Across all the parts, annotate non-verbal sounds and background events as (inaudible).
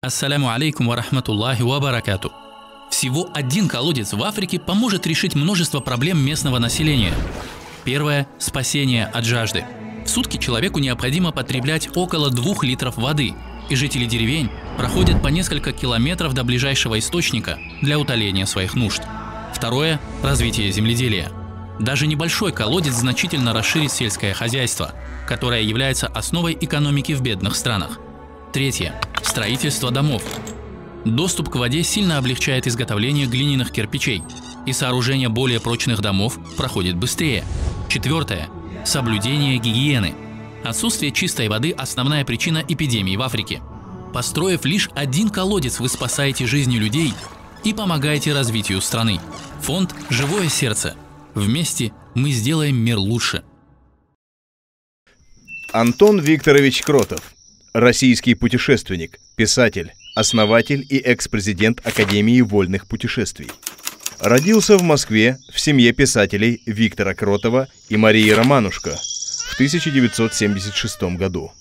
Ассаляму алейкум ва рахматуллахи ва баракату. Всего один колодец в Африке поможет решить множество проблем местного населения. Первое – спасение от жажды. В сутки человеку необходимо потреблять около двух литров воды, и жители деревень проходят по несколько километров до ближайшего источника для утоления своих нужд. Второе – развитие земледелия. Даже небольшой колодец значительно расширит сельское хозяйство, которое является основой экономики в бедных странах. Третье строительство домов. Доступ к воде сильно облегчает изготовление глиняных кирпичей, и сооружение более прочных домов проходит быстрее. Четвертое. Соблюдение гигиены. Отсутствие чистой воды – основная причина эпидемии в Африке. Построив лишь один колодец, вы спасаете жизни людей и помогаете развитию страны. Фонд «Живое сердце». Вместе мы сделаем мир лучше. Антон Викторович Кротов – российский путешественник, писатель, основатель и экс-президент Академии вольных путешествий. Родился в Москве в семье писателей Виктора Кротова и Марии Романушка в 1976 году.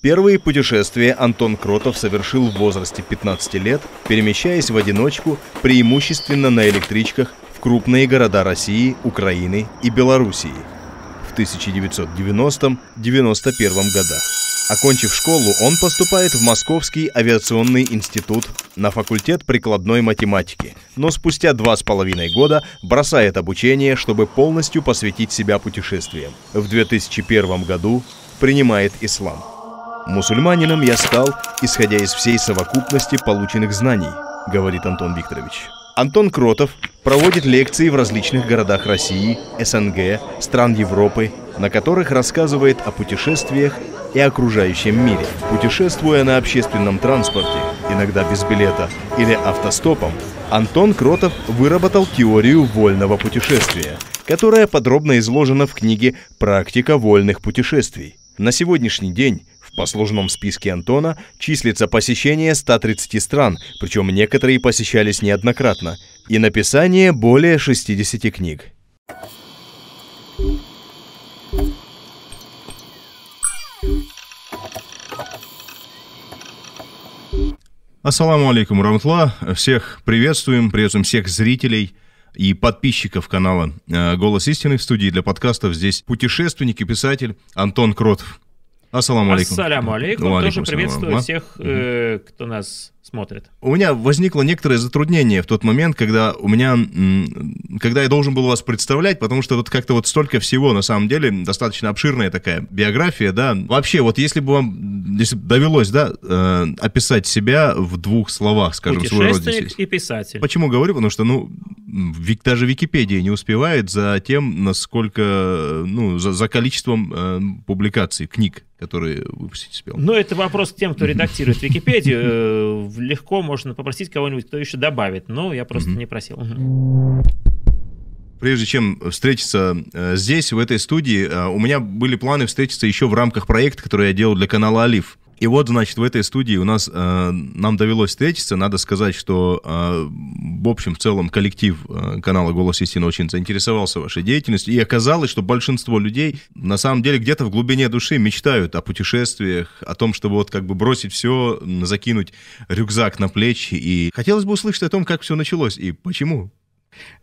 Первые путешествия Антон Кротов совершил в возрасте 15 лет, перемещаясь в одиночку преимущественно на электричках в крупные города России, Украины и Белоруссии в 1990-91 годах. Окончив школу, он поступает в Московский авиационный институт на факультет прикладной математики, но спустя два с половиной года бросает обучение, чтобы полностью посвятить себя путешествиям. В 2001 году принимает ислам. Мусульманином я стал, исходя из всей совокупности полученных знаний, говорит Антон Викторович. Антон Кротов проводит лекции в различных городах России, СНГ, стран Европы, на которых рассказывает о путешествиях и окружающем мире. Путешествуя на общественном транспорте, иногда без билета или автостопом, Антон Кротов выработал теорию вольного путешествия, которая подробно изложена в книге «Практика вольных путешествий». На сегодняшний день в послужном списке Антона числится посещение 130 стран, причем некоторые посещались неоднократно, и написание более 60 книг. Ассаламу алейкум, Рамтла. Всех приветствуем, приветствуем всех зрителей и подписчиков канала э, «Голос истины» в студии для подкастов. Здесь путешественник и писатель Антон Кротов. Ассаламу алейкум. Ассаламу алейкум. Тоже приветствую всех, э, кто нас смотрит. У меня возникло некоторое затруднение в тот момент, когда у меня, когда я должен был вас представлять, потому что вот как-то вот столько всего, на самом деле, достаточно обширная такая биография, да. Вообще, вот если бы вам, если бы довелось, да, э, описать себя в двух словах, скажем, свой родитель. и писатель. Почему говорю? Потому что, ну, вик, даже Википедия не успевает за тем, насколько, ну, за, за количеством э, публикаций, книг, которые выпустить успел. Ну, это вопрос к тем, кто редактирует Википедию э, легко можно попросить кого-нибудь, кто еще добавит. Но я просто угу. не просил. Угу прежде чем э, встретиться э, здесь, в этой студии, э, у меня были планы встретиться еще в рамках проекта, который я делал для канала Олив. И вот, значит, в этой студии у нас э, нам довелось встретиться. Надо сказать, что э, в общем, в целом коллектив э, канала «Голос истины» очень заинтересовался вашей деятельностью. И оказалось, что большинство людей на самом деле где-то в глубине души мечтают о путешествиях, о том, чтобы вот как бы бросить все, закинуть рюкзак на плечи. И хотелось бы услышать о том, как все началось и почему.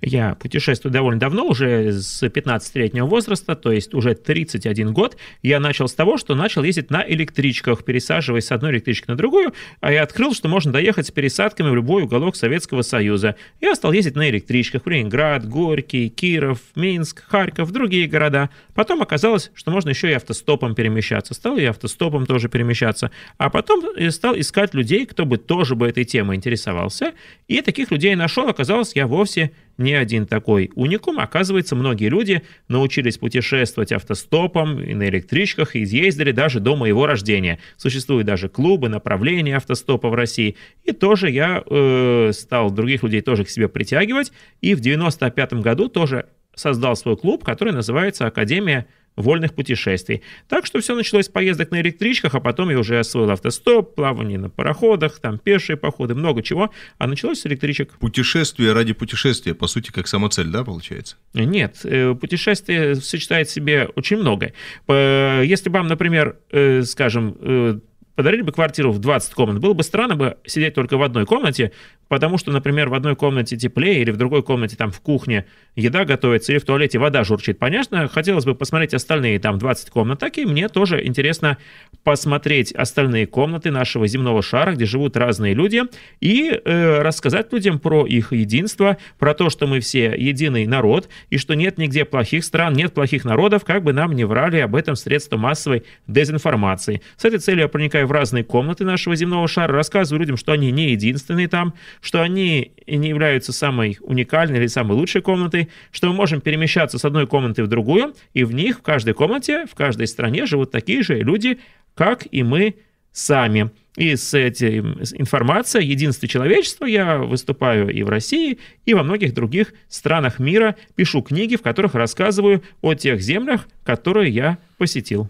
Я путешествую довольно давно, уже с 15-летнего возраста, то есть уже 31 год. Я начал с того, что начал ездить на электричках, пересаживаясь с одной электрички на другую, а я открыл, что можно доехать с пересадками в любой уголок Советского Союза. Я стал ездить на электричках в Ленинград, Горький, Киров, Минск, Харьков, другие города. Потом оказалось, что можно еще и автостопом перемещаться. Стал я автостопом тоже перемещаться. А потом э, стал искать людей, кто бы тоже бы этой темой интересовался. И таких людей нашел. Оказалось, я вовсе не один такой уникум. Оказывается, многие люди научились путешествовать автостопом и на электричках и изъездили даже до моего рождения. Существуют даже клубы, направления автостопа в России. И тоже я э, стал других людей тоже к себе притягивать. И в 1995 году тоже создал свой клуб, который называется «Академия вольных путешествий. Так что все началось с поездок на электричках, а потом я уже освоил автостоп, плавание на пароходах, там пешие походы, много чего. А началось с электричек. Путешествие ради путешествия, по сути, как самоцель, да, получается? Нет, э, путешествие сочетает в себе очень многое. Если вам, например, э, скажем, э, подарили бы квартиру в 20 комнат, было бы странно бы сидеть только в одной комнате, потому что, например, в одной комнате теплее или в другой комнате там в кухне еда готовится или в туалете вода журчит. Понятно, хотелось бы посмотреть остальные там 20 комнат, так и мне тоже интересно посмотреть остальные комнаты нашего земного шара, где живут разные люди, и э, рассказать людям про их единство, про то, что мы все единый народ, и что нет нигде плохих стран, нет плохих народов, как бы нам не врали об этом средства массовой дезинформации. С этой целью я проникаю в разные комнаты нашего земного шара, рассказываю людям, что они не единственные там, что они не являются самой уникальной или самой лучшей комнатой, что мы можем перемещаться с одной комнаты в другую, и в них, в каждой комнате, в каждой стране живут такие же люди, как и мы сами. И с этой информацией «Единство человечества» я выступаю и в России, и во многих других странах мира, пишу книги, в которых рассказываю о тех землях, которые я посетил.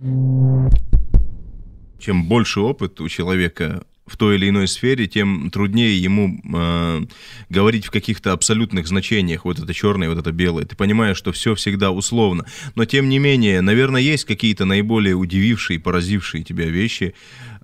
Чем больше опыт у человека в той или иной сфере, тем труднее ему э, говорить в каких-то абсолютных значениях, вот это черное, вот это белое. Ты понимаешь, что все всегда условно. Но тем не менее, наверное, есть какие-то наиболее удивившие, поразившие тебя вещи э,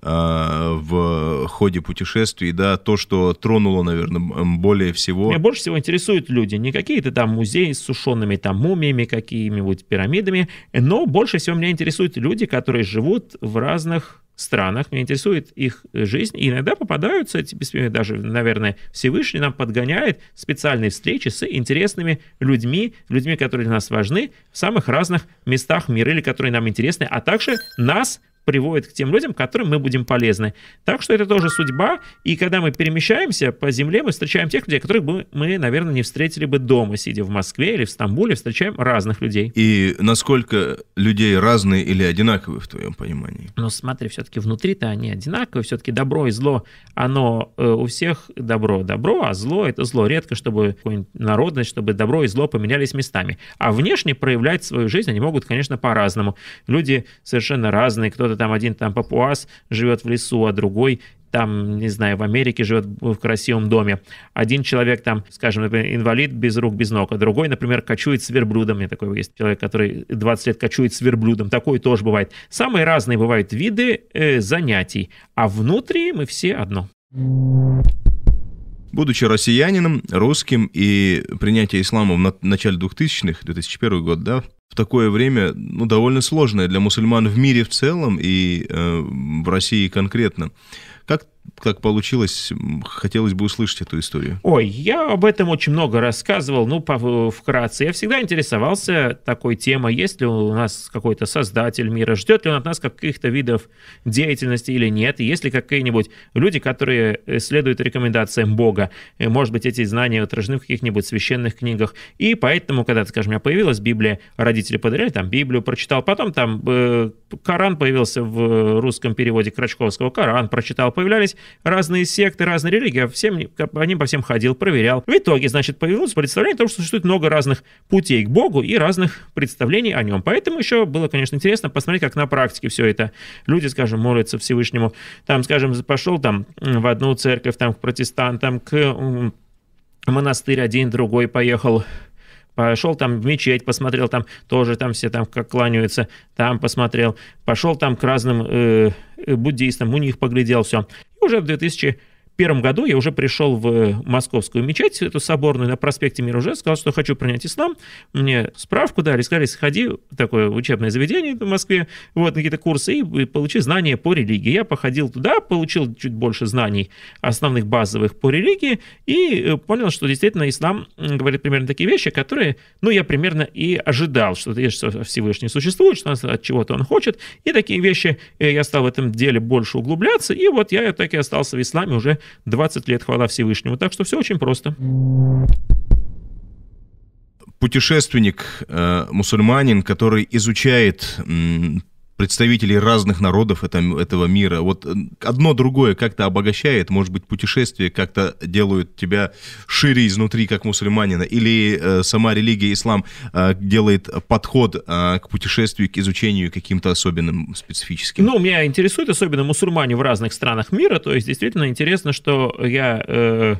в ходе путешествий, да, то, что тронуло, наверное, более всего. Меня больше всего интересуют люди, не какие-то там музеи с сушеными там мумиями, какими-нибудь пирамидами, но больше всего меня интересуют люди, которые живут в разных странах, меня интересует их э, жизнь. И иногда попадаются эти письма даже, наверное, Всевышний нам подгоняет специальные встречи с интересными людьми, людьми, которые для нас важны, в самых разных местах мира или которые нам интересны, а также нас приводит к тем людям, которым мы будем полезны. Так что это тоже судьба, и когда мы перемещаемся по земле, мы встречаем тех людей, которых бы мы, наверное, не встретили бы дома, сидя в Москве или в Стамбуле, встречаем разных людей. И насколько людей разные или одинаковые в твоем понимании? Ну, смотри, все-таки внутри-то они одинаковые, все-таки добро и зло, оно э, у всех добро добро, а зло это зло. Редко, чтобы народность, чтобы добро и зло поменялись местами. А внешне проявлять свою жизнь они могут, конечно, по-разному. Люди совершенно разные, кто-то когда там один там папуас живет в лесу, а другой там, не знаю, в Америке живет в красивом доме. Один человек там, скажем, например, инвалид без рук, без ног, а другой, например, кочует с верблюдом. У такой есть человек, который 20 лет кочует с верблюдом. Такое тоже бывает. Самые разные бывают виды э, занятий, а внутри мы все одно. Будучи россиянином, русским и принятие ислама в начале 2000-х, 2001 год, да, в такое время ну, довольно сложное для мусульман в мире в целом и э, в России конкретно. Как так получилось, хотелось бы услышать эту историю. Ой, я об этом очень много рассказывал, ну, по, вкратце. Я всегда интересовался такой темой, есть ли у нас какой-то создатель мира, ждет ли он от нас каких-то видов деятельности или нет, и есть ли какие-нибудь люди, которые э, следуют рекомендациям Бога. Э, может быть, эти знания отражены в каких-нибудь священных книгах. И поэтому, когда, скажем, у меня появилась Библия, родители подарили, там, Библию прочитал, потом там э, Коран появился в русском переводе Крачковского, Коран прочитал, появлялись собирать разные секты, разные религии, а всем, они по всем ходил, проверял. В итоге, значит, появилось представление о том, что существует много разных путей к Богу и разных представлений о нем. Поэтому еще было, конечно, интересно посмотреть, как на практике все это. Люди, скажем, молятся Всевышнему. Там, скажем, пошел там в одну церковь, там к протестантам, к монастырь один, другой поехал пошел там в мечеть, посмотрел там, тоже там все там как кланяются, там посмотрел, пошел там к разным э, Э, буддистом, у них поглядел все. И уже в 2000 первом году я уже пришел в московскую мечеть, эту соборную на проспекте Мира уже, сказал, что хочу принять ислам. Мне справку дали, сказали, сходи в такое учебное заведение в Москве, вот, какие-то курсы, и получи знания по религии. Я походил туда, получил чуть больше знаний основных базовых по религии, и э, понял, что действительно ислам говорит примерно такие вещи, которые, ну, я примерно и ожидал, что Всевышний существует, что от чего-то он хочет, и такие вещи э, я стал в этом деле больше углубляться, и вот я так и остался в исламе уже 20 лет хвала Всевышнему. Так что все очень просто. Путешественник, э, мусульманин, который изучает представителей разных народов это, этого мира. Вот э, одно другое как-то обогащает, может быть, путешествие как-то делают тебя шире изнутри, как мусульманина, или э, сама религия ислам э, делает подход э, к путешествию, к изучению каким-то особенным, специфическим? Ну, меня интересует особенно мусульмане в разных странах мира, то есть действительно интересно, что я... Э,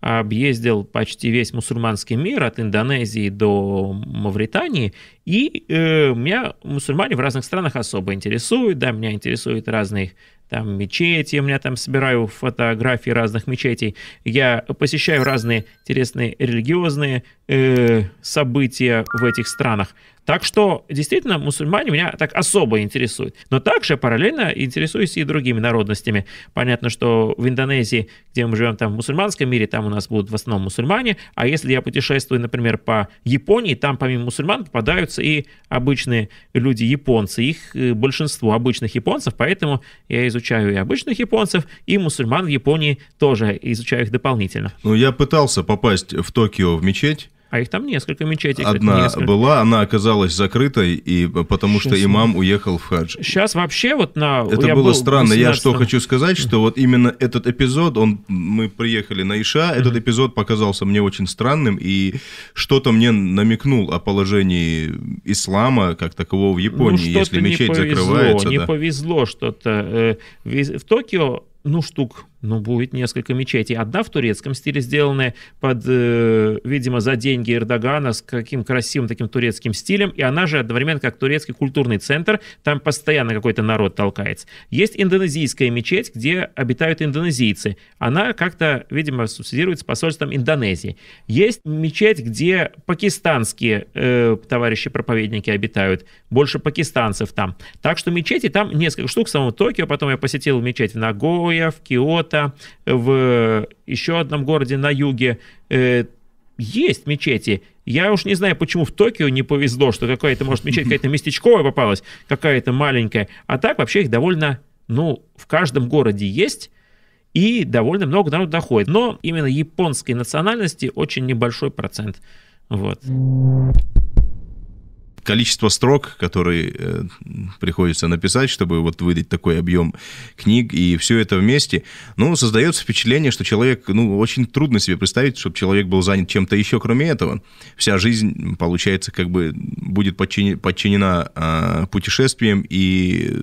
объездил почти весь мусульманский мир от Индонезии до Мавритании, и э, меня мусульмане в разных странах особо интересуют, да, меня интересуют разные там мечети, у меня там собираю фотографии разных мечетей, я посещаю разные интересные религиозные э, события в этих странах, так что, действительно, мусульмане меня так особо интересуют. Но также параллельно интересуюсь и другими народностями. Понятно, что в Индонезии, где мы живем, там в мусульманском мире, там у нас будут в основном мусульмане. А если я путешествую, например, по Японии, там помимо мусульман попадаются и обычные люди, японцы. Их э, большинство обычных японцев, поэтому я изучаю и обычных японцев, и мусульман в Японии тоже изучаю их дополнительно. Ну, я пытался попасть в Токио в мечеть, а их там несколько мечетей. Одна кстати, несколько. была, она оказалась закрытой, и э, потому Сейчас. что имам уехал в хадж. Сейчас вообще вот на... Это я было странно. Я что хочу сказать, что вот именно этот эпизод, он, мы приехали на Иша, этот эпизод показался мне очень странным, и что-то мне намекнул о положении ислама как такового в ну, Японии, ну, если мечеть повезло, закрывается. Не да. повезло что-то. Э, в Токио ну, штук ну, будет несколько мечетей. Одна в турецком стиле, сделанная под, э, видимо, за деньги Эрдогана с каким красивым таким турецким стилем, и она же одновременно как турецкий культурный центр, там постоянно какой-то народ толкается. Есть индонезийская мечеть, где обитают индонезийцы. Она как-то, видимо, субсидируется посольством Индонезии. Есть мечеть, где пакистанские э, товарищи-проповедники обитают. Больше пакистанцев там. Так что мечети там несколько штук в самом Токио. Потом я посетил мечеть в Нагоя, в Киото, Фото, в еще одном городе на юге э, есть мечети. Я уж не знаю, почему в Токио не повезло, что какая-то, может, мечеть какая-то (laughs) местечковая попалась, какая-то маленькая. А так вообще их довольно, ну, в каждом городе есть и довольно много народу доходит. Но именно японской национальности очень небольшой процент. Вот количество строк, которые э, приходится написать, чтобы вот выдать такой объем книг, и все это вместе, ну, создается впечатление, что человек, ну, очень трудно себе представить, чтобы человек был занят чем-то еще, кроме этого. Вся жизнь, получается, как бы будет подчинена, э, путешествиям и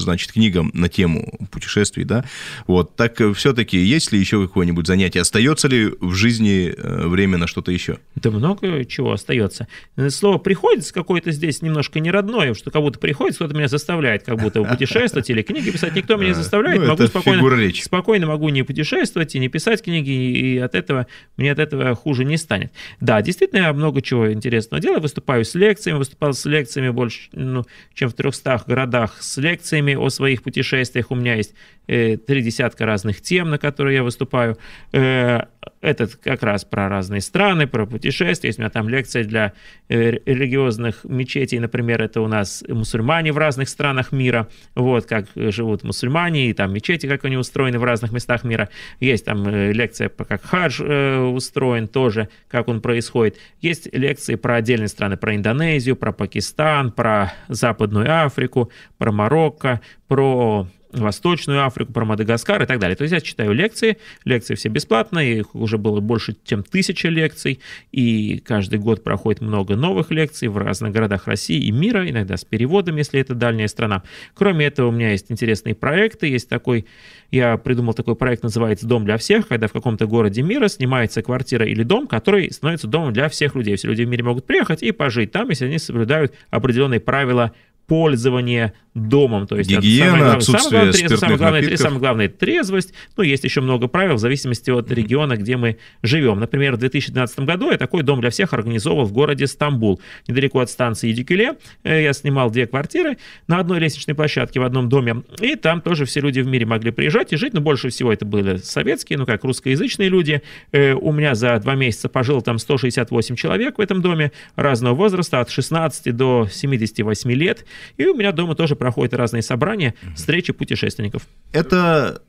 значит, книгам на тему путешествий, да, вот, так э, все-таки есть ли еще какое-нибудь занятие? Остается ли в жизни э, время на что-то еще? Да много чего остается. Э, слово «приходится» какое-то здесь немножко не родное, что как будто приходится, кто-то меня заставляет как будто путешествовать или книги писать. Никто меня не (laughs) заставляет, ну, могу спокойно, спокойно могу не путешествовать и не писать книги, и от этого, мне от этого хуже не станет. Да, действительно, я много чего интересного делаю. Выступаю с лекциями, выступал с лекциями больше, ну, чем в 300 городах, с лекциями лекциями о своих путешествиях. У меня есть э, три десятка разных тем, на которые я выступаю. Э, этот как раз про разные страны, про путешествия. Есть у меня там лекция для э, религиозных мечетей. Например, это у нас мусульмане в разных странах мира. Вот как э, живут мусульмане, и там мечети, как они устроены в разных местах мира. Есть там э, лекция про как хадж устроен тоже, как он происходит. Есть лекции про отдельные страны, про Индонезию, про Пакистан, про Западную Африку, про Марокко, про Восточную Африку, про Мадагаскар и так далее. То есть я читаю лекции, лекции все бесплатные, их уже было больше, чем тысяча лекций, и каждый год проходит много новых лекций в разных городах России и мира, иногда с переводом, если это дальняя страна. Кроме этого, у меня есть интересные проекты, есть такой, я придумал такой проект, называется «Дом для всех», когда в каком-то городе мира снимается квартира или дом, который становится домом для всех людей. Все люди в мире могут приехать и пожить там, если они соблюдают определенные правила пользование домом. То есть, Гигиена, это самое главное, отсутствие самое главное, самое напитков. Самое главное – трезвость. Ну, есть еще много правил в зависимости от региона, где мы живем. Например, в 2012 году я такой дом для всех организовал в городе Стамбул, недалеко от станции Едикюле. Э, я снимал две квартиры на одной лестничной площадке в одном доме, и там тоже все люди в мире могли приезжать и жить, но больше всего это были советские, ну, как русскоязычные люди. Э, у меня за два месяца пожило там 168 человек в этом доме разного возраста, от 16 до 78 лет – и у меня дома тоже проходят разные собрания, встречи путешественников. Это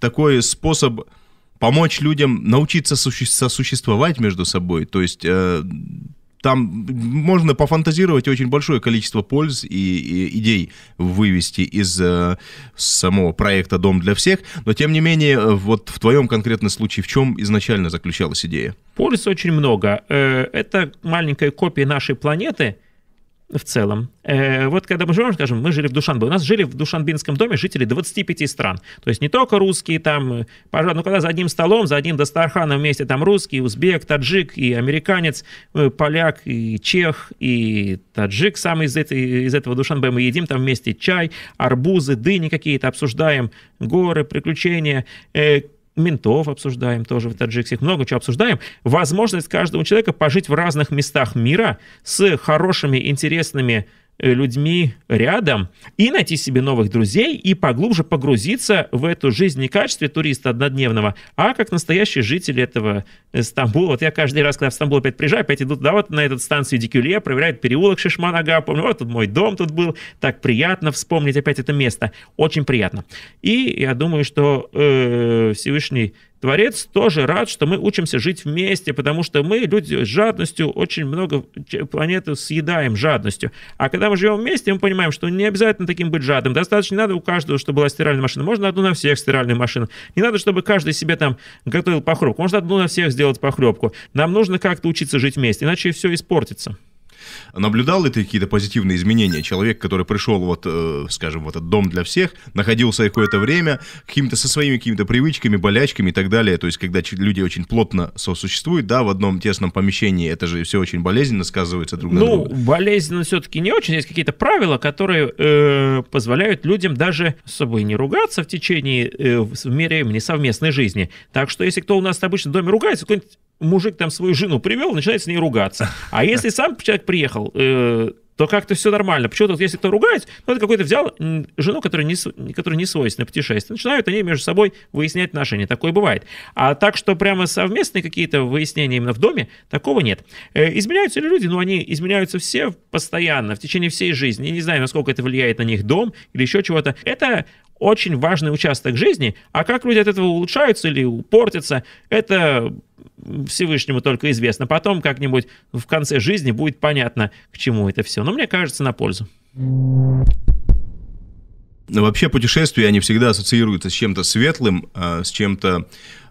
такой способ помочь людям научиться сосуществовать между собой. То есть э, там можно пофантазировать очень большое количество польз и, и идей вывести из э, самого проекта «Дом для всех». Но, тем не менее, э, вот в твоем конкретном случае в чем изначально заключалась идея? Польз очень много. Э, это маленькая копия нашей планеты – в целом. Э, вот когда мы живем, скажем, мы жили в Душанбе. У нас жили в Душанбинском доме жители 25 стран. То есть не только русские там, э, пожалуй, ну когда за одним столом, за одним Дастарханом вместе там русский, узбек, таджик и американец, э, поляк и чех и таджик сам из, этой, из этого Душанбе. Мы едим там вместе чай, арбузы, дыни какие-то, обсуждаем горы, приключения. Э, ментов обсуждаем тоже в Таджиксиях, много чего обсуждаем. Возможность каждого человека пожить в разных местах мира с хорошими, интересными Э, людьми рядом и найти себе новых друзей и поглубже погрузиться в эту жизнь не в качестве туриста однодневного, а как настоящий житель этого э, Стамбула. Вот я каждый раз, когда в Стамбул опять приезжаю, опять идут, да вот на эту станцию Дикюле, проверяют переулок Шишманага, помню, вот тут мой дом тут был, так приятно вспомнить опять это место, очень приятно. И я думаю, что э, Всевышний Творец тоже рад, что мы учимся жить вместе, потому что мы, люди, с жадностью очень много планеты съедаем жадностью. А когда мы живем вместе, мы понимаем, что не обязательно таким быть жадным. Достаточно не надо у каждого, чтобы была стиральная машина. Можно одну на всех стиральную машину. Не надо, чтобы каждый себе там готовил похлебку. Можно одну на всех сделать похлебку. Нам нужно как-то учиться жить вместе, иначе все испортится. Наблюдал ли ты какие-то позитивные изменения? Человек, который пришел, вот, э, скажем, в этот дом для всех, находился какое-то время каким-то со своими какими-то привычками, болячками и так далее. То есть, когда люди очень плотно сосуществуют, да, в одном тесном помещении, это же все очень болезненно сказывается друг на ну, друга. Ну, болезненно все-таки не очень. Есть какие-то правила, которые э, позволяют людям даже с собой не ругаться в течение э, в мере несовместной жизни. Так что, если кто у нас обычно в доме ругается, какой-нибудь мужик там свою жену привел, начинает с ней ругаться. А (laughs) если сам человек приехал, э, то как-то все нормально. Почему-то, если кто ругается, ну, это какой-то взял жену, которая не, которая не свойственна путешествию. Начинают они между собой выяснять отношения. Такое бывает. А так, что прямо совместные какие-то выяснения именно в доме, такого нет. Э, изменяются ли люди? Ну, они изменяются все постоянно, в течение всей жизни. Я не знаю, насколько это влияет на них дом или еще чего-то. Это очень важный участок жизни. А как люди от этого улучшаются или портятся, это Всевышнему только известно. Потом как-нибудь в конце жизни будет понятно, к чему это все. Но мне кажется, на пользу. Вообще путешествия, они всегда ассоциируются с чем-то светлым, а, с чем-то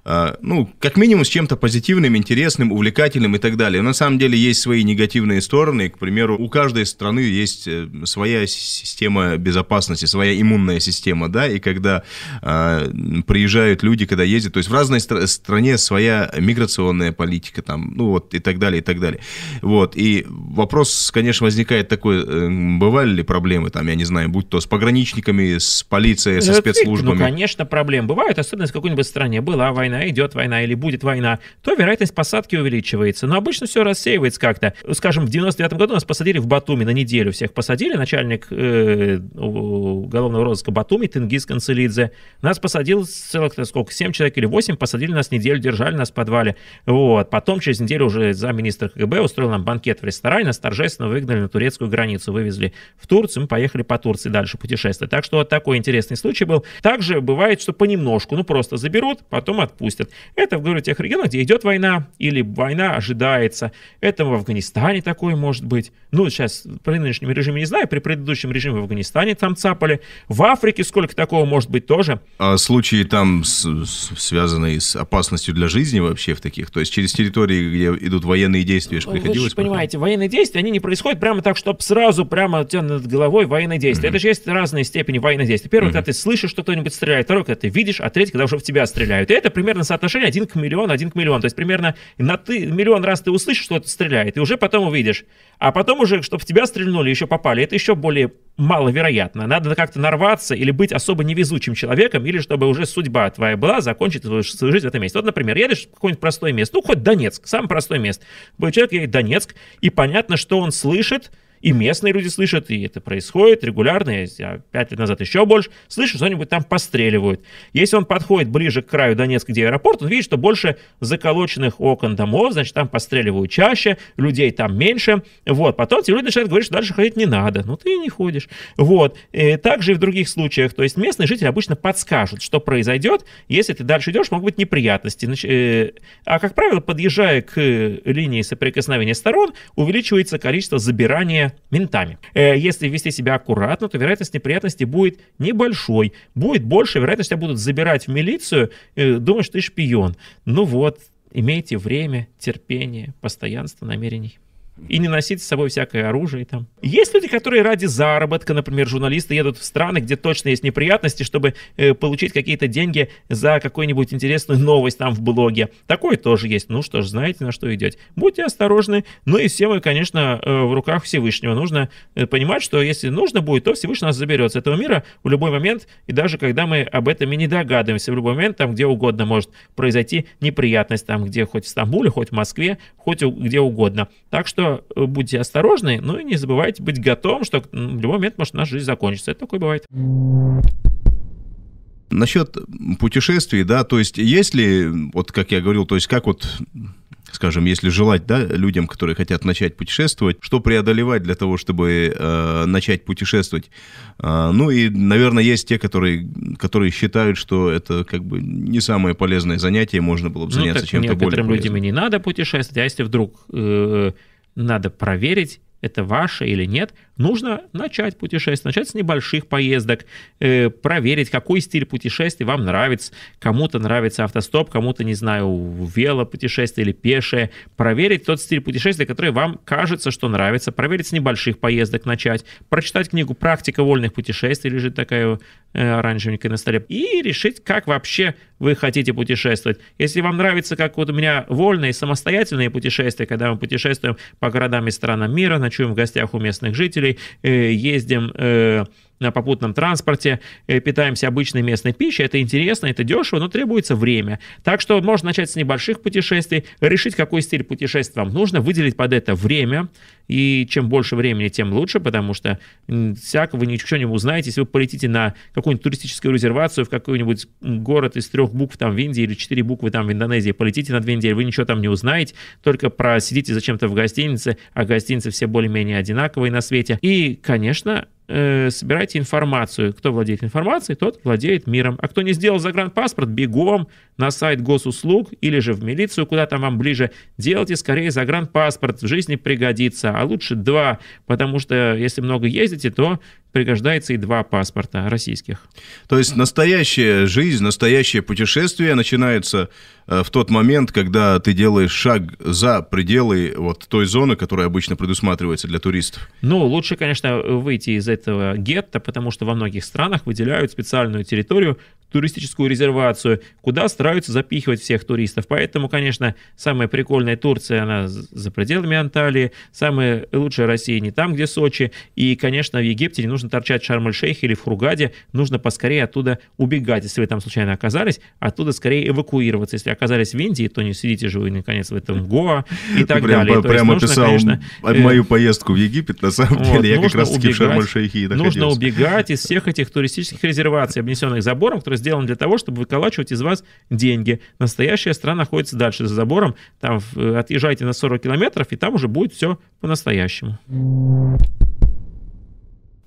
Э, ну, как минимум с чем-то позитивным, интересным, увлекательным и так далее. на самом деле есть свои негативные стороны. К примеру, у каждой страны есть э, своя система безопасности, своя иммунная система, да, и когда э, приезжают люди, когда ездят, то есть в разной стра- стране своя миграционная политика там, ну вот и так далее, и так далее. Вот, и вопрос, конечно, возникает такой, э, бывали ли проблемы там, я не знаю, будь то с пограничниками, с полицией, со ну, спецслужбами? Ну, конечно, проблемы бывают, особенно в какой-нибудь стране. Была война война, идет война или будет война, то вероятность посадки увеличивается. Но обычно все рассеивается как-то. Скажем, в 99 году нас посадили в Батуми на неделю. Всех посадили. Начальник э, уголовного розыска Батуми, Тенгиз Канцелидзе, нас посадил целых, э, сколько, 7 человек или 8, посадили нас неделю, держали нас в подвале. Вот. Потом через неделю уже замминистра КГБ устроил нам банкет в ресторане, нас торжественно выгнали на турецкую границу, вывезли в Турцию, мы поехали по Турции дальше путешествовать. Так что вот такой интересный случай был. Также бывает, что понемножку, ну просто заберут, потом отпустят пустят. Это, говорю, тех регионах, где идет война или война ожидается. Это в Афганистане такое может быть. Ну, сейчас при нынешнем режиме не знаю, при предыдущем режиме в Афганистане там цапали. В Африке сколько такого может быть тоже. А случаи там с, с, связанные с опасностью для жизни вообще в таких? То есть через территории, где идут военные действия, же приходилось... Вы понимаете, военные действия, они не происходят прямо так, чтобы сразу прямо у тебя над головой военные действия. Mm-hmm. Это же есть разные степени военных действий. Первый, mm-hmm. когда ты слышишь, что кто-нибудь стреляет. Второе, когда ты видишь. А третий, когда уже в тебя стреляют. И это примерно примерно соотношение 1 к миллион, 1 к миллион, То есть примерно на ты, миллион раз ты услышишь, что это стреляет, и уже потом увидишь. А потом уже, чтобы в тебя стрельнули, еще попали, это еще более маловероятно. Надо как-то нарваться или быть особо невезучим человеком, или чтобы уже судьба твоя была, закончить свою жизнь в этом месте. Вот, например, едешь в какое-нибудь простое место, ну, хоть Донецк, самое простое место. Будет человек едет в Донецк, и понятно, что он слышит, и местные люди слышат, и это происходит регулярно, я пять лет назад еще больше, слышу, что-нибудь там постреливают. Если он подходит ближе к краю Донецка, где аэропорт, он видит, что больше заколоченных окон домов, значит, там постреливают чаще, людей там меньше, вот, потом те люди начинают говорить, что дальше ходить не надо, ну ты и не ходишь, вот, и также и в других случаях, то есть местные жители обычно подскажут, что произойдет, если ты дальше идешь, могут быть неприятности, э, а как правило, подъезжая к э, линии соприкосновения сторон, увеличивается количество забирания ментами. Э, если вести себя аккуратно, то вероятность неприятности будет небольшой. Будет больше, вероятность тебя будут забирать в милицию, что э, ты шпион. Ну вот, имейте время, терпение, постоянство намерений и не носить с собой всякое оружие там. Есть люди, которые ради заработка, например, журналисты едут в страны, где точно есть неприятности, чтобы э, получить какие-то деньги за какую-нибудь интересную новость там в блоге. Такое тоже есть. Ну что ж, знаете, на что идете. Будьте осторожны. Ну и все мы, конечно, э, в руках Всевышнего. Нужно э, понимать, что если нужно будет, то Всевышний нас заберет с этого мира в любой момент, и даже когда мы об этом и не догадываемся, в любой момент там где угодно может произойти неприятность, там где хоть в Стамбуле, хоть в Москве, хоть у, где угодно. Так что Э, будьте осторожны, ну и не забывайте быть готовым, что в любой момент может наша жизнь закончится. Это такое бывает. Насчет путешествий, да, то есть если, вот как я говорил, то есть как вот скажем, если желать, да, людям, которые хотят начать путешествовать, что преодолевать для того, чтобы э, начать путешествовать. Э, ну и, наверное, есть те, которые, которые считают, что это как бы не самое полезное занятие, можно было бы ну, заняться ну, чем-то более полезным. Некоторым людям и не надо путешествовать, а если вдруг э, надо проверить, это ваше или нет, нужно начать путешествие, начать с небольших поездок, э, проверить, какой стиль путешествий вам нравится. Кому-то нравится автостоп, кому-то, не знаю, велопутешествие или пешее. Проверить тот стиль путешествия, который вам кажется, что нравится. Проверить с небольших поездок начать. Прочитать книгу «Практика вольных путешествий» лежит такая э, оранжевенькая на столе. И решить, как вообще вы хотите путешествовать. Если вам нравится, как вот у меня вольные, самостоятельные путешествия, когда мы путешествуем по городам и странам мира, ночуем в гостях у местных жителей, Э, ездим э, на попутном транспорте, э, питаемся обычной местной пищей. Это интересно, это дешево, но требуется время. Так что можно начать с небольших путешествий, решить, какой стиль путешествия вам нужно, выделить под это время. И чем больше времени, тем лучше, потому что всяко вы ничего не узнаете. Если вы полетите на какую-нибудь туристическую резервацию в какой-нибудь город из трех букв там в Индии или четыре буквы там в Индонезии, полетите на две недели, вы ничего там не узнаете, только просидите зачем-то в гостинице, а гостиницы все более-менее одинаковые на свете. И, конечно, э, собирайте информацию. Кто владеет информацией, тот владеет миром. А кто не сделал загранпаспорт, бегом на сайт госуслуг или же в милицию, куда там вам ближе. Делайте скорее загранпаспорт, в жизни пригодится, а лучше два, потому что если много ездите, то пригождается и два паспорта российских. То есть настоящая жизнь, настоящее путешествие начинается э, в тот момент, когда ты делаешь шаг за пределы вот той зоны, которая обычно предусматривается для туристов. Ну, лучше, конечно, выйти из этого гетто, потому что во многих странах выделяют специальную территорию, туристическую резервацию, куда стараются запихивать всех туристов. Поэтому, конечно, самая прикольная Турция, она за пределами Анталии, самая лучшая Россия не там, где Сочи, и, конечно, в Египте не нужно нужно торчать в Шарм-эль-Шейхе или в Хургаде, нужно поскорее оттуда убегать, если вы там случайно оказались, оттуда скорее эвакуироваться. Если оказались в Индии, то не сидите же наконец, в этом Гоа и так прям, далее. Прямо нужно, писал конечно, мою э, поездку в Египет, на самом вот, деле, я как раз таки в Шарм-эль-Шейхе Нужно убегать из всех этих туристических резерваций, обнесенных забором, которые сделаны для того, чтобы выколачивать из вас деньги. Настоящая страна находится дальше за забором, там э, отъезжайте на 40 километров, и там уже будет все по-настоящему.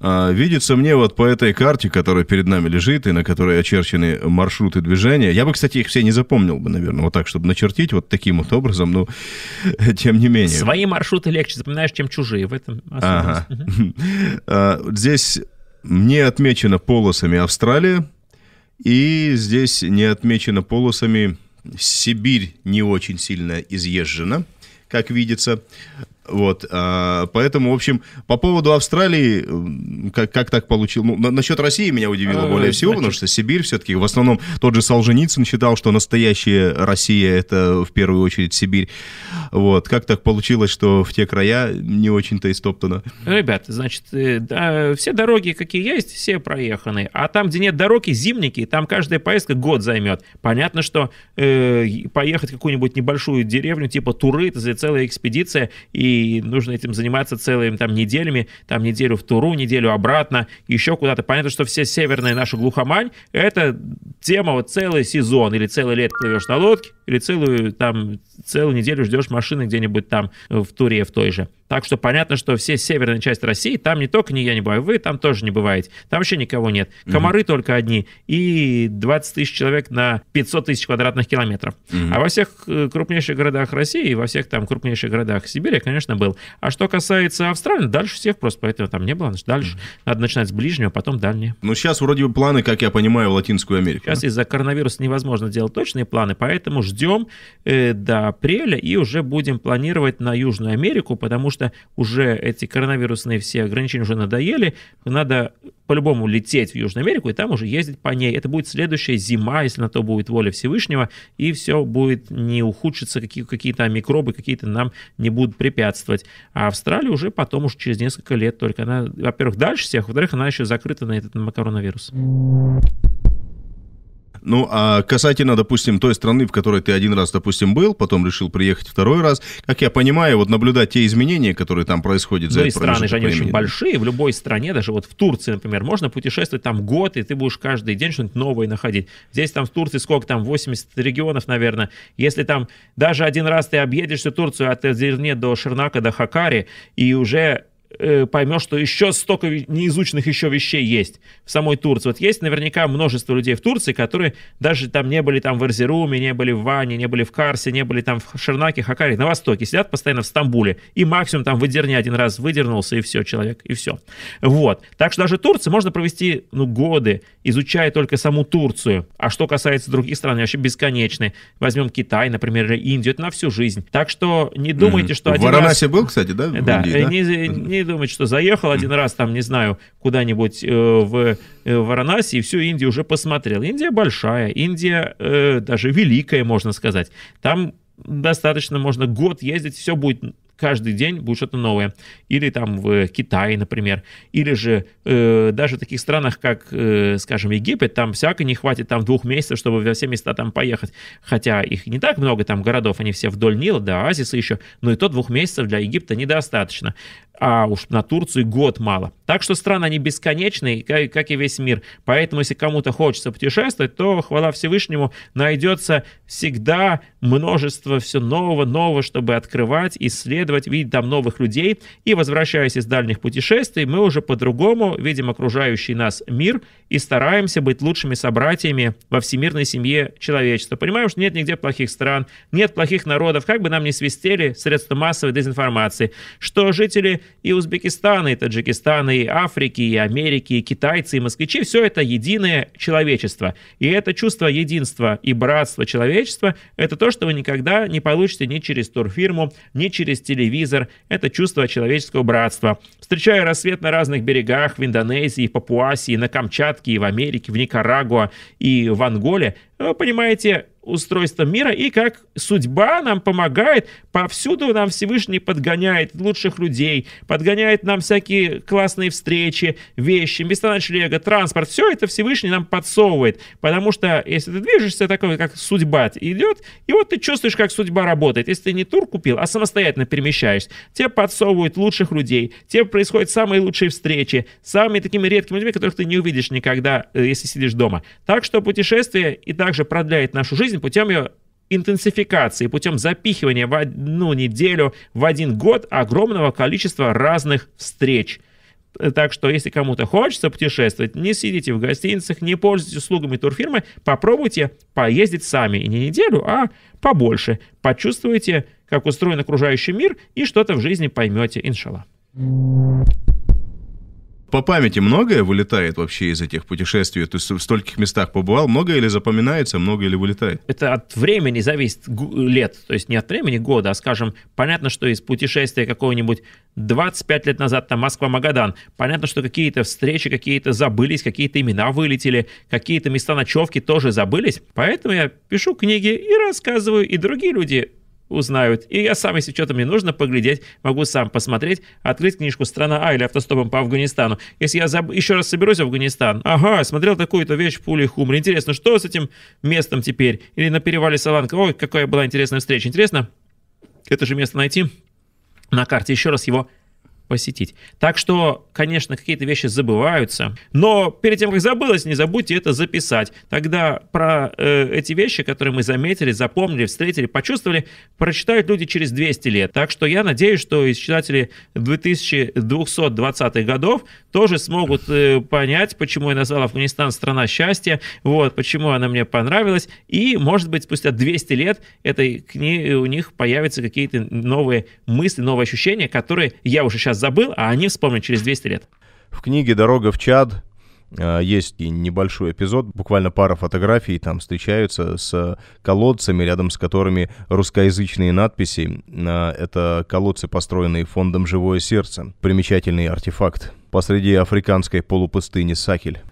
А, видится мне вот по этой карте, которая перед нами лежит и на которой очерчены маршруты движения. Я бы, кстати, их все не запомнил бы, наверное, вот так, чтобы начертить вот таким вот образом, но (laughs) тем не менее. Свои маршруты легче запоминаешь, чем чужие в этом особенность. Ага. Угу. (laughs) Здесь не отмечено полосами Австралия, и здесь не отмечено полосами Сибирь не очень сильно изъезжена, как видится. Вот, а, поэтому, в общем, по поводу Австралии, как, как так получилось, ну, на, насчет России меня удивило а, более всего, значит. потому что Сибирь все-таки, в основном тот же Солженицын считал, что настоящая Россия это в первую очередь Сибирь. Вот, как так получилось, что в те края не очень-то истоптано? Ребят, значит, э, да, все дороги, какие есть, все проеханы, а там, где нет дороги, зимники, там каждая поездка год займет. Понятно, что э, поехать в какую-нибудь небольшую деревню типа Туры, это целая экспедиция, и нужно этим заниматься целыми там неделями, там неделю в Туру, неделю обратно, еще куда-то. Понятно, что все северные наши глухомань, это тема вот целый сезон, или целый лет плывешь на лодке, или целую там, целую неделю ждешь машины где-нибудь там в Туре в той же. Так что понятно, что все северная часть России, там не только не я не бываю, вы там тоже не бываете. Там вообще никого нет. Комары mm-hmm. только одни. И 20 тысяч человек на 500 тысяч квадратных километров. Mm-hmm. А во всех э, крупнейших городах России, и во всех там крупнейших городах Сибири конечно, был. А что касается Австралии, дальше всех просто, поэтому там не было. Дальше mm-hmm. надо начинать с ближнего, потом дальнее. Ну, сейчас вроде бы планы, как я понимаю, в Латинскую Америку. Сейчас да? из-за коронавируса невозможно делать точные планы, поэтому ждем э, до апреля и уже будем планировать на Южную Америку, потому что что уже эти коронавирусные все ограничения уже надоели, надо по-любому лететь в Южную Америку и там уже ездить по ней. Это будет следующая зима, если на то будет воля Всевышнего, и все будет не ухудшиться, какие, какие-то микробы какие-то нам не будут препятствовать. А Австралия уже потом, уже через несколько лет только она, во-первых, дальше всех, во-вторых, она еще закрыта на этот на коронавирус. Ну, а касательно, допустим, той страны, в которой ты один раз, допустим, был, потом решил приехать второй раз, как я понимаю, вот наблюдать те изменения, которые там происходят за Ну и страны же, они времени. очень большие, в любой стране, даже вот в Турции, например, можно путешествовать там год, и ты будешь каждый день что-нибудь новое находить. Здесь там в Турции сколько там, 80 регионов, наверное. Если там даже один раз ты объедешь всю Турцию от Зерне до Шернака, до Хакари, и уже э, поймешь, что еще столько неизученных еще вещей есть в самой Турции. Вот есть наверняка множество людей в Турции, которые даже там не были там в Эрзеруме, не были в Ване, не были в Карсе, не были там в Шернаке, Хакаре, на Востоке, сидят постоянно в Стамбуле. И максимум там выдерни один раз выдернулся, и все, человек, и все. Вот. Так что даже Турции можно провести ну, годы, изучая только саму Турцию. А что касается других стран, они вообще бесконечные. Возьмем Китай, например, или Индию, это на всю жизнь. Так что не думайте, mm-hmm. что один в Варанасе раз... был, кстати, да? В да. Индии, да? Не, не, не думать, что заехал один раз там, не знаю, куда-нибудь э, в э, Варанаси и всю Индию уже посмотрел. Индия большая, Индия э, даже великая, можно сказать. Там достаточно можно год ездить, все будет каждый день будет что-то новое. Или там в Китае, например. Или же э, даже в таких странах, как, э, скажем, Египет, там всяко не хватит там двух месяцев, чтобы во все места там поехать. Хотя их не так много там городов, они все вдоль Нила, до Оазиса еще. Но и то двух месяцев для Египта недостаточно а уж на Турцию год мало. Так что страны, они бесконечные, как и весь мир. Поэтому, если кому-то хочется путешествовать, то, хвала Всевышнему, найдется всегда множество все нового, нового, чтобы открывать, исследовать, видеть там новых людей. И, возвращаясь из дальних путешествий, мы уже по-другому видим окружающий нас мир и стараемся быть лучшими собратьями во всемирной семье человечества. Понимаем, что нет нигде плохих стран, нет плохих народов, как бы нам ни свистели средства массовой дезинформации, что жители и Узбекистана, и Таджикистана, и Африки, и Америки, и китайцы, и москвичи. Все это единое человечество. И это чувство единства и братства человечества – это то, что вы никогда не получите ни через турфирму, ни через телевизор. Это чувство человеческого братства. Встречая рассвет на разных берегах, в Индонезии, в Папуасии, на Камчатке, и в Америке, в Никарагуа и в Анголе, вы понимаете, устройство мира и как судьба нам помогает, повсюду нам Всевышний подгоняет лучших людей, подгоняет нам всякие классные встречи, вещи, места ночлега, транспорт. Все это Всевышний нам подсовывает, потому что если ты движешься, такое как судьба идет, и вот ты чувствуешь, как судьба работает. Если ты не тур купил, а самостоятельно перемещаешься, тебе подсовывают лучших людей, тебе происходят самые лучшие встречи, самыми такими редкими людьми, которых ты не увидишь никогда, э, если сидишь дома. Так что путешествие и также продляет нашу жизнь, жизнь путем ее интенсификации, путем запихивания в одну неделю, в один год огромного количества разных встреч. Э, так что, если кому-то хочется путешествовать, не сидите в гостиницах, не пользуйтесь услугами турфирмы, попробуйте поездить сами. И не неделю, а побольше. Почувствуйте, как устроен окружающий мир, и что-то в жизни поймете, иншалла. По памяти многое вылетает вообще из этих путешествий? То есть в стольких местах побывал, многое или запоминается, многое или вылетает? Это от времени зависит лет, то есть не от времени года, а, скажем, понятно, что из путешествия какого-нибудь 25 лет назад, там, Москва-Магадан, понятно, что какие-то встречи, какие-то забылись, какие-то имена вылетели, какие-то места ночевки тоже забылись, поэтому я пишу книги и рассказываю, и другие люди узнают. И я сам, если что-то мне нужно поглядеть, могу сам посмотреть, открыть книжку «Страна А» или «Автостопом по Афганистану». Если я заб... еще раз соберусь в Афганистан, ага, смотрел такую-то вещь в пуле Хумри. Интересно, что с этим местом теперь? Или на перевале Саланка. Ой, какая была интересная встреча. Интересно, это же место найти на карте, еще раз его посетить. Так что, конечно, какие-то вещи забываются, но перед тем, как забылось, не забудьте это записать. Тогда про э, эти вещи, которые мы заметили, запомнили, встретили, почувствовали, прочитают люди через 200 лет. Так что я надеюсь, что и читатели 2220-х годов тоже смогут э, понять, почему я назвал Афганистан страна счастья, вот, почему она мне понравилась, и, может быть, спустя 200 лет этой книги у них появятся какие-то новые мысли, новые ощущения, которые я уже сейчас забыл, а они вспомнят через 200 лет. В книге «Дорога в Чад» э, есть небольшой эпизод, буквально пара фотографий там встречаются с колодцами, рядом с которыми русскоязычные надписи. Э, это колодцы, построенные фондом «Живое сердце». Примечательный артефакт посреди африканской полупустыни Сахель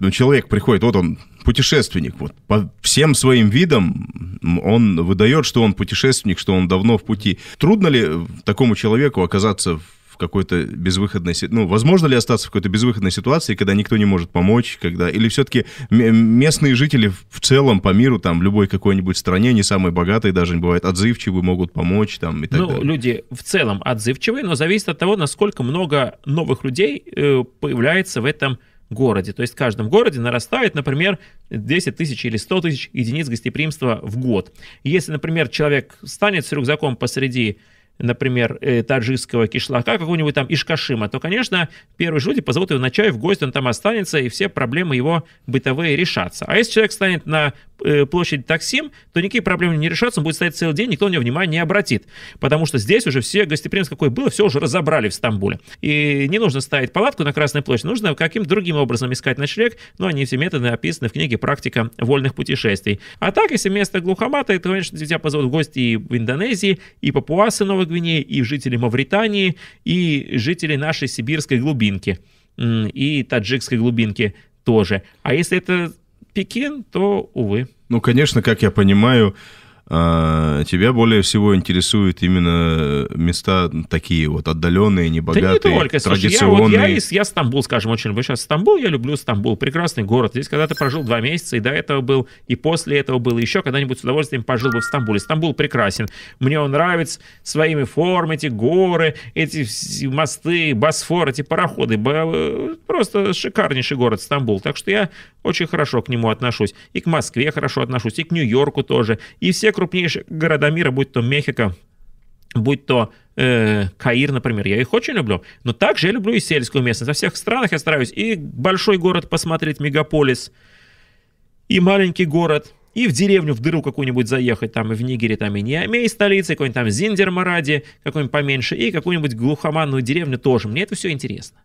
ну, человек приходит, вот он путешественник, вот по всем своим видам он выдает, что он путешественник, что он давно в пути. Трудно ли э, такому человеку оказаться в какой-то безвыходной ситуации? Ну, возможно ли остаться в какой-то безвыходной ситуации, когда никто не может помочь, когда... Или все-таки местные жители в целом по миру, там, в любой какой-нибудь стране, не самые богатые даже, не бывают отзывчивы, могут помочь, там, и так ну, далее? Ну, люди в целом отзывчивые, но зависит от того, насколько много новых людей э, появляется в этом городе. То есть в каждом городе нарастает, например, 10 тысяч или 100 тысяч единиц гостеприимства в год. Если, например, человек станет с рюкзаком посреди например, э, таджикского кишлака, какого-нибудь там Ишкашима, то, конечно, первые же люди позовут его на чай в гости, он там останется, и все проблемы его бытовые решатся. А если человек станет на э, площади Таксим, то никакие проблемы не решатся, он будет стоять целый день, никто на него внимания не обратит. Потому что здесь уже все гостеприимство, какое было, все уже разобрали в Стамбуле. И не нужно ставить палатку на Красной площади, нужно каким-то другим образом искать ночлег, но они все методы описаны в книге «Практика вольных путешествий». А так, если место глухоматое, то, конечно, тебя позовут в гости и в Индонезии, и Папуасы Новой Гвинеи, и жители Мавритании, и жители нашей сибирской глубинки, и таджикской глубинки тоже. А если это Пекин, то, увы. Ну, конечно, как я понимаю, а, тебя более всего интересуют именно э, места такие вот отдаленные, небогатые, да не только, традиционные. Слушай, я, вот я, из, я Стамбул, скажем, очень люблю сейчас Стамбул, я люблю Стамбул, прекрасный город. Здесь когда-то прожил два месяца, и до этого был, и после этого был, еще когда-нибудь с удовольствием пожил бы в Стамбуле. Стамбул прекрасен, мне он нравится своими формами, эти горы, эти мосты, Босфор, эти пароходы. Э, просто шикарнейший город Стамбул. Так что я очень хорошо к нему отношусь. И к Москве хорошо отношусь, и к Нью-Йорку тоже. И все крупнейшие города мира, будь то Мехико, будь то э, Каир, например, я их очень люблю, но также я люблю и сельскую местность. Во всех странах я стараюсь и большой город посмотреть, мегаполис, и маленький город, и в деревню, в дыру какую-нибудь заехать, там и в Нигере, там и Ниамей столицы, какой-нибудь там Зиндермараде, какой-нибудь поменьше, и какую-нибудь глухоманную деревню тоже. Мне это все интересно.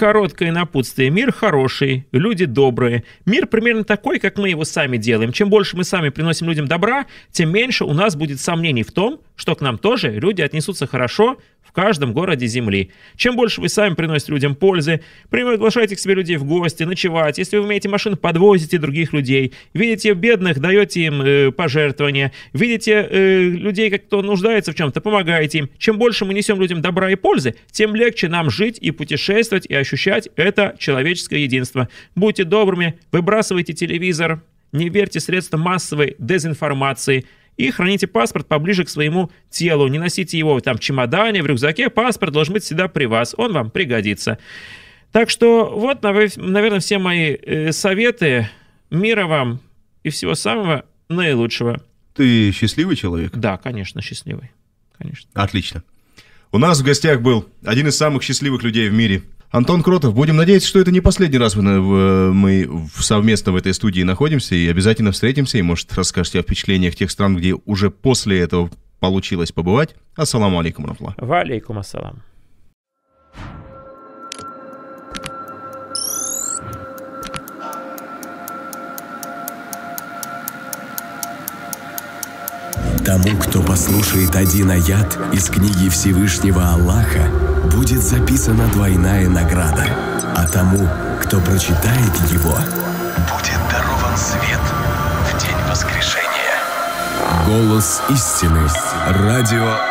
Короткое напутствие. Мир хороший, люди добрые. Мир примерно такой, как мы его сами делаем. Чем больше мы сами приносим людям добра, тем меньше у нас будет сомнений в том, что к нам тоже люди отнесутся хорошо, в каждом городе Земли. Чем больше вы сами приносите людям пользы, приглашаете к себе людей в гости, ночевать, если вы умеете машин, подвозите других людей, видите бедных, даете им э, пожертвования, видите э, людей, как кто нуждается в чем-то, помогаете им. Чем больше мы несем людям добра и пользы, тем легче нам жить и путешествовать и ощущать это человеческое единство. Будьте добрыми, выбрасывайте телевизор, не верьте средствам массовой дезинформации – и храните паспорт поближе к своему телу. Не носите его там в чемодане, в рюкзаке. Паспорт должен быть всегда при вас. Он вам пригодится. Так что вот, наверное, все мои э, советы. Мира вам и всего самого наилучшего. Ты счастливый человек? Да, конечно, счастливый. Конечно. Отлично. У нас в гостях был один из самых счастливых людей в мире – Антон Кротов, будем надеяться, что это не последний раз мы, совместно в этой студии находимся и обязательно встретимся. И, может, расскажете о впечатлениях тех стран, где уже после этого получилось побывать. Ассаламу алейкум, Рафла. Ва алейкум ассалам. Тому, кто послушает один аят из книги Всевышнего Аллаха, будет записана двойная награда. А тому, кто прочитает его, будет дарован свет в день воскрешения. Голос истины. Радио